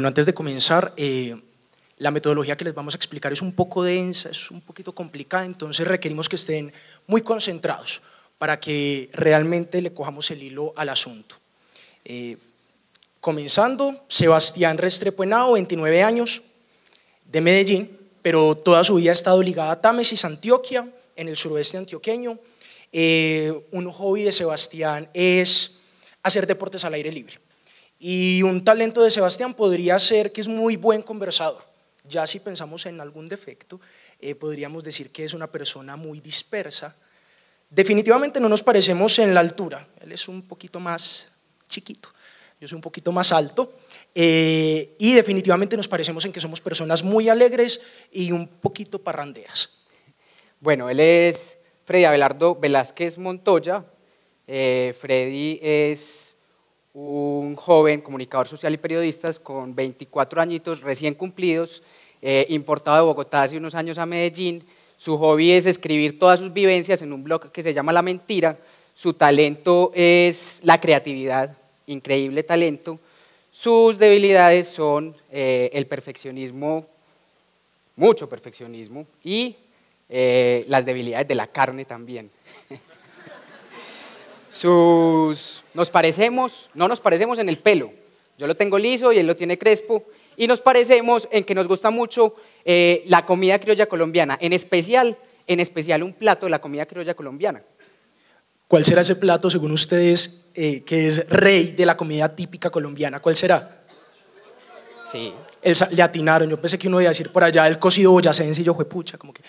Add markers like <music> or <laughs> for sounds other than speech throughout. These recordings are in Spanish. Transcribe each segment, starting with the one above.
Bueno, antes de comenzar, eh, la metodología que les vamos a explicar es un poco densa, es un poquito complicada, entonces requerimos que estén muy concentrados para que realmente le cojamos el hilo al asunto. Eh, comenzando, Sebastián Restrepo Henao, 29 años, de Medellín, pero toda su vida ha estado ligada a Támesis, Antioquia, en el suroeste antioqueño. Eh, un hobby de Sebastián es hacer deportes al aire libre. Y un talento de Sebastián podría ser que es muy buen conversador. Ya si pensamos en algún defecto, eh, podríamos decir que es una persona muy dispersa. Definitivamente no nos parecemos en la altura. Él es un poquito más chiquito, yo soy un poquito más alto. Eh, y definitivamente nos parecemos en que somos personas muy alegres y un poquito parranderas. Bueno, él es Freddy Abelardo Velázquez Montoya. Eh, Freddy es un joven comunicador social y periodista con 24 añitos recién cumplidos, eh, importado de Bogotá hace unos años a Medellín. Su hobby es escribir todas sus vivencias en un blog que se llama La Mentira. Su talento es la creatividad, increíble talento. Sus debilidades son eh, el perfeccionismo, mucho perfeccionismo, y eh, las debilidades de la carne también. <laughs> Nos parecemos, no nos parecemos en el pelo. Yo lo tengo liso y él lo tiene crespo. Y nos parecemos en que nos gusta mucho eh, la comida criolla colombiana, en especial, en especial un plato de la comida criolla colombiana. ¿Cuál será ese plato, según ustedes, eh, que es rey de la comida típica colombiana? ¿Cuál será? Sí. El, le atinaron. Yo pensé que uno iba a decir por allá el cocido boyacense y yo, pucha como que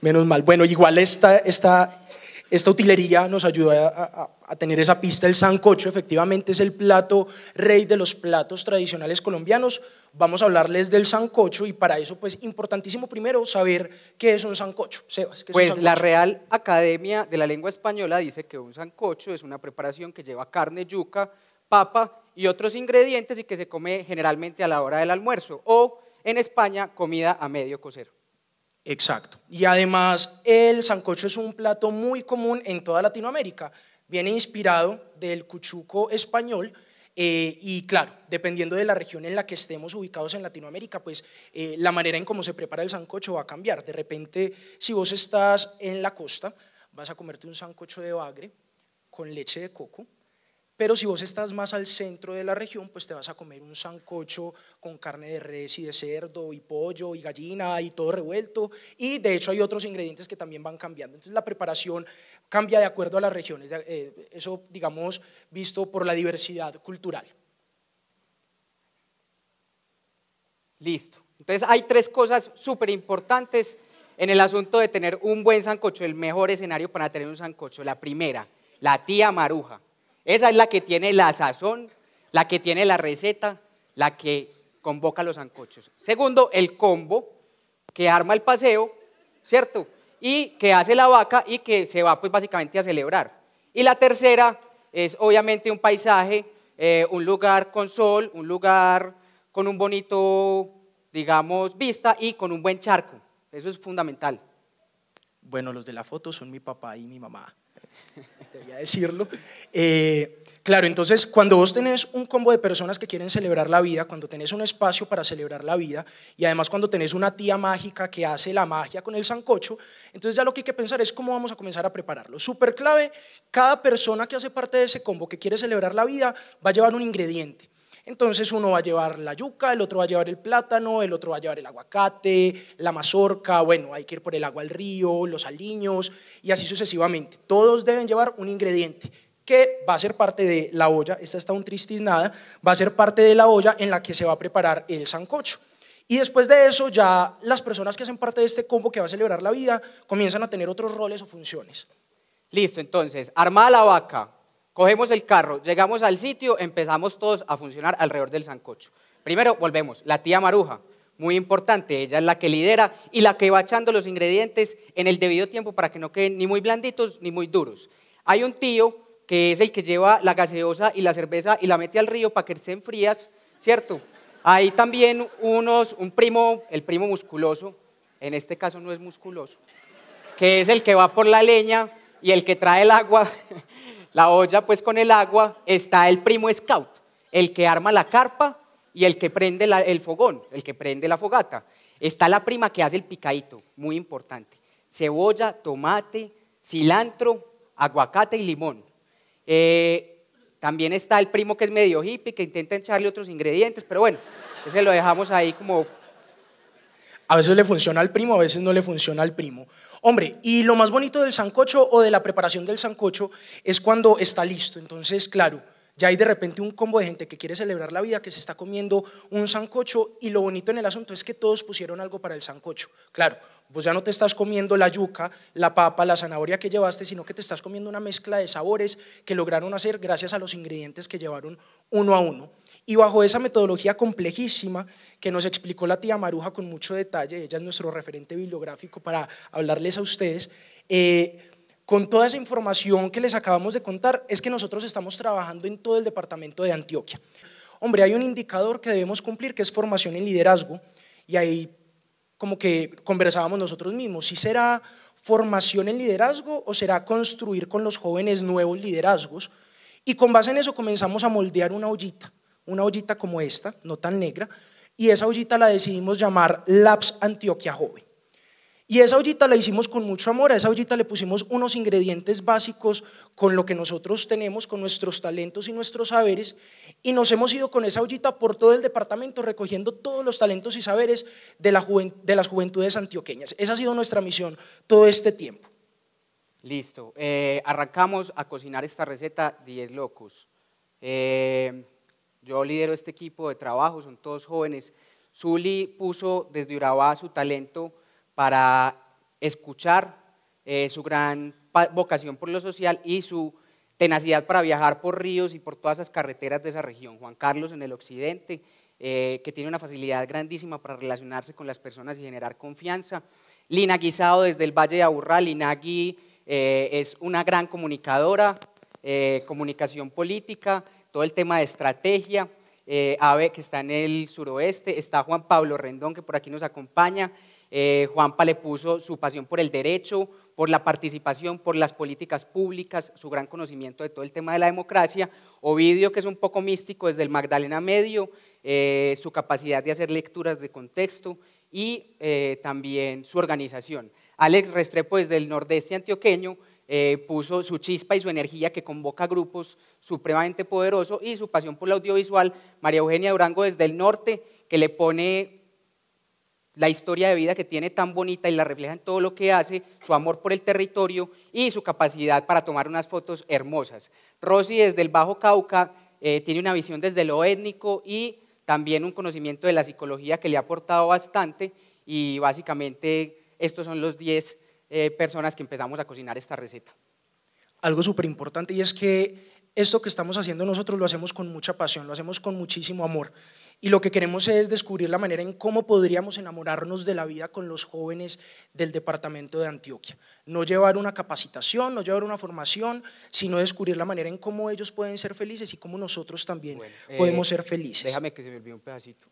menos mal. Bueno, igual esta, esta, esta utilería nos ayuda a, tener esa pista. El sancocho efectivamente es el plato rey de los platos tradicionales colombianos. Vamos a hablarles del sancocho y para eso pues importantísimo primero saber qué es un sancocho. Sebas, pues la Real Academia de la Lengua Española dice que un sancocho es una preparación que lleva carne, yuca, papa y otros ingredientes y que se come generalmente a la hora del almuerzo o en España comida a medio cocer. Exacto. Y además el sancocho es un plato muy común en toda Latinoamérica. Viene inspirado del cuchuco español. Eh, y claro, dependiendo de la región en la que estemos ubicados en Latinoamérica, pues eh, la manera en cómo se prepara el sancocho va a cambiar. De repente, si vos estás en la costa, vas a comerte un sancocho de bagre con leche de coco, pero si vos estás más al centro de la región, pues te vas a comer un sancocho con carne de res y de cerdo y pollo y gallina y todo revuelto. Y de hecho hay otros ingredientes que también van cambiando. Entonces la preparación cambia de acuerdo a las regiones. Eh, eso, digamos, visto por la diversidad cultural. Listo. Entonces hay tres cosas súper importantes en el asunto de tener un buen sancocho, el mejor escenario para tener un sancocho. La primera, la tía Maruja. Esa es la que tiene la sazón, la que tiene la receta, la que convoca los ancochos. Segundo, el combo que arma el paseo, ¿cierto? Y que hace la vaca y que se va pues básicamente a celebrar. Y la tercera es obviamente un paisaje, eh, un lugar con sol, un lugar con un bonito, digamos, vista y con un buen charco. Eso es fundamental. Bueno, los de la foto son mi papá y mi mamá. Debería decirlo. Eh, claro, entonces cuando vos tenés un combo de personas que quieren celebrar la vida, cuando tenés un espacio para celebrar la vida y además cuando tenés una tía mágica que hace la magia con el sancocho, entonces ya lo que hay que pensar es cómo vamos a comenzar a prepararlo. Súper clave, cada persona que hace parte de ese combo que quiere celebrar la vida va a llevar un ingrediente. Entonces uno va a llevar la yuca, el otro va a llevar el plátano, el otro va a llevar el aguacate, la mazorca, bueno, hay que ir por el agua al río, los aliños y así sucesivamente. Todos deben llevar un ingrediente que va a ser parte de la olla, esta está un nada. va a ser parte de la olla en la que se va a preparar el sancocho. Y después de eso ya las personas que hacen parte de este combo que va a celebrar la vida comienzan a tener otros roles o funciones. Listo, entonces, armada la vaca, Cogemos el carro, llegamos al sitio, empezamos todos a funcionar alrededor del sancocho. Primero, volvemos, la tía Maruja, muy importante, ella es la que lidera y la que va echando los ingredientes en el debido tiempo para que no queden ni muy blanditos ni muy duros. Hay un tío que es el que lleva la gaseosa y la cerveza y la mete al río para que se frías, ¿cierto? Hay también unos, un primo, el primo musculoso, en este caso no es musculoso, que es el que va por la leña y el que trae el agua <laughs> La olla, pues con el agua, está el primo scout, el que arma la carpa y el que prende el fogón, el que prende la fogata. Está la prima que hace el picadito, muy importante. Cebolla, tomate, cilantro, aguacate y limón. Eh, también está el primo que es medio hippie, que intenta echarle otros ingredientes, pero bueno, ese lo dejamos ahí como a veces le funciona al primo, a veces no le funciona al primo. Hombre, y lo más bonito del sancocho o de la preparación del sancocho es cuando está listo. Entonces, claro, ya hay de repente un combo de gente que quiere celebrar la vida, que se está comiendo un sancocho y lo bonito en el asunto es que todos pusieron algo para el sancocho. Claro, pues ya no te estás comiendo la yuca, la papa, la zanahoria que llevaste, sino que te estás comiendo una mezcla de sabores que lograron hacer gracias a los ingredientes que llevaron uno a uno. Y bajo esa metodología complejísima que nos explicó la tía Maruja con mucho detalle, ella es nuestro referente bibliográfico para hablarles a ustedes, eh, con toda esa información que les acabamos de contar, es que nosotros estamos trabajando en todo el departamento de Antioquia. Hombre, hay un indicador que debemos cumplir que es formación en liderazgo y ahí como que conversábamos nosotros mismos, si será formación en liderazgo o será construir con los jóvenes nuevos liderazgos. Y con base en eso comenzamos a moldear una ollita una ollita como esta, no tan negra, y esa ollita la decidimos llamar Laps Antioquia Joven. Y esa ollita la hicimos con mucho amor, a esa ollita le pusimos unos ingredientes básicos con lo que nosotros tenemos, con nuestros talentos y nuestros saberes, y nos hemos ido con esa ollita por todo el departamento recogiendo todos los talentos y saberes de, la de las juventudes antioqueñas. Esa ha sido nuestra misión todo este tiempo. Listo, eh, arrancamos a cocinar esta receta 10 locos. Eh, yo lidero este equipo de trabajo, son todos jóvenes. Zuli puso desde Urabá su talento para escuchar eh, su gran vocación por lo social y su tenacidad para viajar por ríos y por todas las carreteras de esa región. Juan Carlos en el occidente, eh, que tiene una facilidad grandísima para relacionarse con las personas y generar confianza. Lina Guisado desde el Valle de Aburrá. Lina eh, es una gran comunicadora, comunicación política todo el tema de estrategia. Eh, AVE, que está en el suroeste, está Juan Pablo Rendón, que por aquí nos acompaña. Juan eh, Juanpa le puso su pasión por el derecho, por la participación, por las políticas públicas, su gran conocimiento de todo el tema de la democracia. Ovidio, que es un poco místico desde el Magdalena Medio, eh, su capacidad de hacer lecturas de contexto y también su organización. Alex Restrepo desde el nordeste antioqueño, eh, puso su chispa y su energía que convoca grupos supremamente poderoso y su pasión por el audiovisual, María Eugenia Durango desde el norte, que le pone la historia de vida que tiene tan bonita y la refleja en todo lo que hace, su amor por el territorio y su capacidad para tomar unas fotos hermosas. Rosy desde el Bajo Cauca eh, tiene una visión desde lo étnico y también un conocimiento de la psicología que le ha aportado bastante y básicamente estos son los 10 eh, personas que empezamos a cocinar esta receta. Algo súper importante y es que esto que estamos haciendo nosotros lo hacemos con mucha pasión, lo hacemos con muchísimo amor. Y lo que queremos es descubrir la manera en cómo podríamos enamorarnos de la vida con los jóvenes del departamento de Antioquia. No llevar una capacitación, no llevar una formación, sino descubrir la manera en cómo ellos pueden ser felices y cómo nosotros también eh, podemos ser felices. Déjame que se me olvide un pedacito.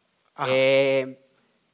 Eh,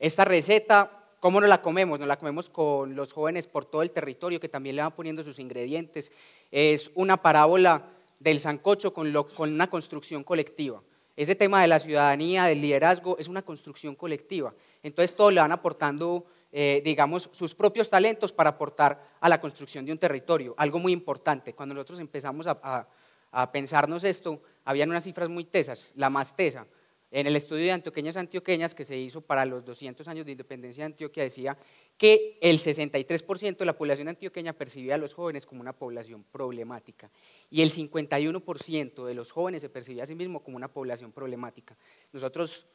esta receta ¿Cómo nos la comemos? Nos la comemos con los jóvenes por todo el territorio que también le van poniendo sus ingredientes. Es una parábola del sancocho con, una construcción colectiva. Ese tema de la ciudadanía, del liderazgo, es una construcción colectiva. Entonces todos le van aportando, eh, digamos, sus propios talentos para aportar a la construcción de un territorio. Algo muy importante. Cuando nosotros empezamos a, a pensarnos esto, habían unas cifras muy tesas. La más tesa, en el estudio de antioqueñas antioqueñas que se hizo para los 200 años de independencia de Antioquia decía que el 63% de la población antioqueña percibía a los jóvenes como una población problemática y el 51% de los jóvenes se percibía a sí mismo como una población problemática. Nosotros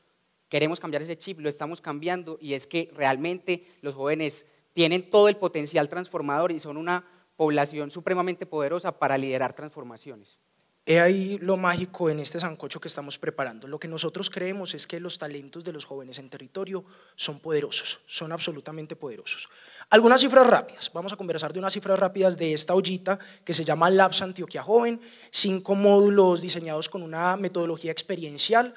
queremos cambiar ese chip, lo estamos cambiando y es que realmente los jóvenes tienen todo el potencial transformador y son una población supremamente poderosa para liderar transformaciones. He ahí lo mágico en este sancocho que estamos preparando. Lo que nosotros creemos es que los talentos de los jóvenes en territorio son poderosos, son absolutamente poderosos. Algunas cifras rápidas. Vamos a conversar de unas cifras rápidas de esta ollita que se llama Labs Antioquia Joven. Cinco módulos diseñados con una metodología experiencial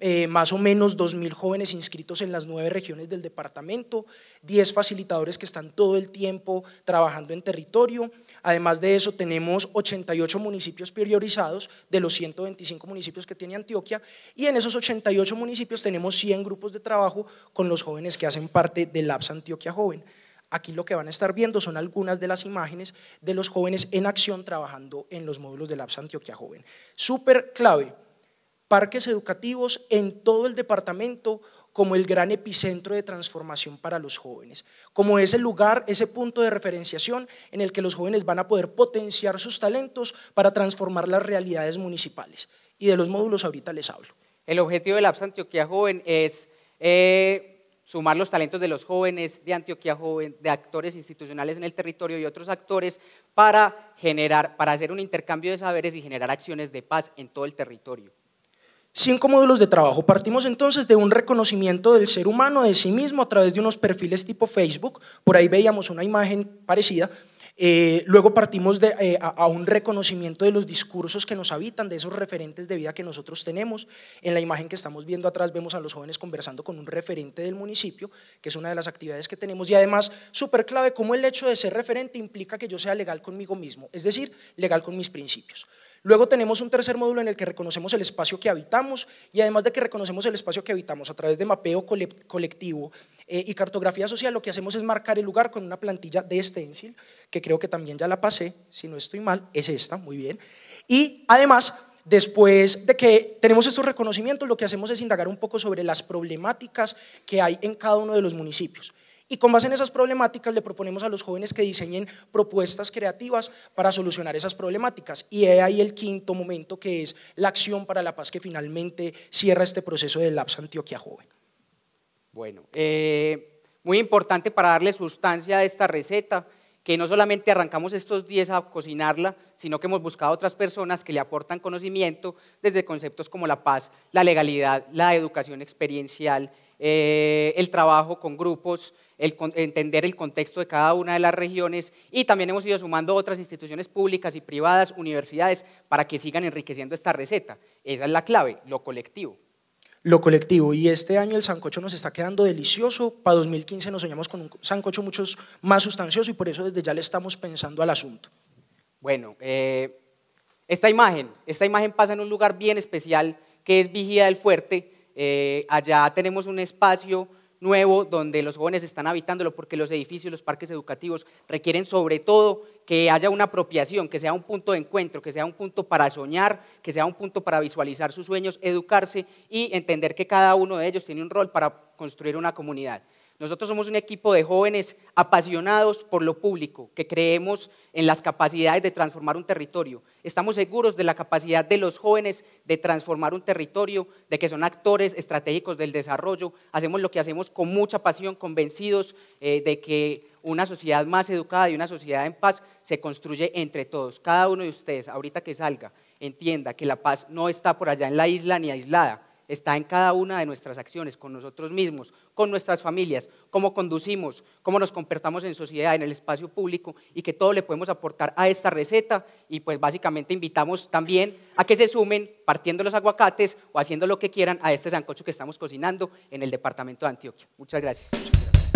eh, más o menos 2.000 jóvenes inscritos en las nueve regiones del departamento, 10 facilitadores que están todo el tiempo trabajando en territorio. Además de eso, tenemos 88 municipios priorizados de los 125 municipios que tiene Antioquia y en esos 88 municipios tenemos 100 grupos de trabajo con los jóvenes que hacen parte del Labs Antioquia Joven. Aquí lo que van a estar viendo son algunas de las imágenes de los jóvenes en acción trabajando en los módulos del Labs Antioquia Joven. Súper clave parques educativos en todo el departamento como el gran epicentro de transformación para los jóvenes, como ese lugar, ese punto de referenciación en el que los jóvenes van a poder potenciar sus talentos para transformar las realidades municipales. Y de los módulos ahorita les hablo. El objetivo del Labs Antioquia Joven es eh, sumar los talentos de los jóvenes, de Antioquia Joven, de actores institucionales en el territorio y otros actores para generar, para hacer un intercambio de saberes y generar acciones de paz en todo el territorio. Cinco módulos de trabajo. Partimos entonces de un reconocimiento del ser humano, de sí mismo, a través de unos perfiles tipo Facebook. Por ahí veíamos una imagen parecida. Eh, luego partimos eh, a, a, un reconocimiento de los discursos que nos habitan, de esos referentes de vida que nosotros tenemos. En la imagen que estamos viendo atrás vemos a los jóvenes conversando con un referente del municipio, que es una de las actividades que tenemos. Y además, súper clave, cómo el hecho de ser referente implica que yo sea legal conmigo mismo, es decir, legal con mis principios. Luego tenemos un tercer módulo en el que reconocemos el espacio que habitamos y además de que reconocemos el espacio que habitamos a través de mapeo colectivo eh, y cartografía social, lo que hacemos es marcar el lugar con una plantilla de stencil, que creo que también ya la pasé, si no estoy mal, es esta, muy bien. Y además Después de que tenemos estos reconocimientos, lo que hacemos es indagar un poco sobre las problemáticas que hay en cada uno de los municipios. Y con base en esas problemáticas le proponemos a los jóvenes que diseñen propuestas creativas para solucionar esas problemáticas. Y de ahí el quinto momento que es la acción para la paz que finalmente cierra este proceso del Labs Antioquia Joven. Bueno, eh, muy importante para darle sustancia a esta receta, que no solamente arrancamos estos 10 a cocinarla, sino que hemos buscado otras personas que le aportan conocimiento desde conceptos como la paz, la legalidad, la educación experiencial, eh, el trabajo con grupos entender el contexto de cada una de las regiones y también hemos ido sumando otras instituciones públicas y privadas, universidades, para que sigan enriqueciendo esta receta. Esa es la clave, lo colectivo lo colectivo. Y este año el sancocho nos está quedando delicioso. Para 2015 nos soñamos con un sancocho mucho más sustancioso y por eso desde ya le estamos pensando al asunto. Bueno, eh, esta imagen, esta imagen pasa en un lugar bien especial que es Vigía del Fuerte. Eh, allá tenemos un espacio nuevo donde los jóvenes están habitándolo, porque los edificios, los parques educativos requieren sobre todo que haya una apropiación, que sea un punto de encuentro, que sea un punto para soñar, que sea un punto para visualizar sus sueños, educarse y entender que cada uno de ellos tiene un rol para construir una comunidad. Nosotros somos un equipo de jóvenes apasionados por lo público, que creemos en las capacidades de transformar un territorio. Estamos seguros de la capacidad de los jóvenes de transformar un territorio, de que son actores estratégicos del desarrollo. Hacemos lo que hacemos con mucha pasión, convencidos eh, de que una sociedad más educada y una sociedad en paz se construye entre todos. Cada uno de ustedes, ahorita que salga, entienda que la paz no está por allá en la isla ni aislada, está en cada una de nuestras acciones, con nosotros mismos, con nuestras familias, cómo conducimos, cómo nos comportamos en sociedad, en el espacio público y que todo le podemos aportar a esta receta. Y pues básicamente invitamos también a que se sumen partiendo los aguacates o haciendo lo que quieran a este sancocho que estamos cocinando en el departamento de Antioquia. Muchas gracias.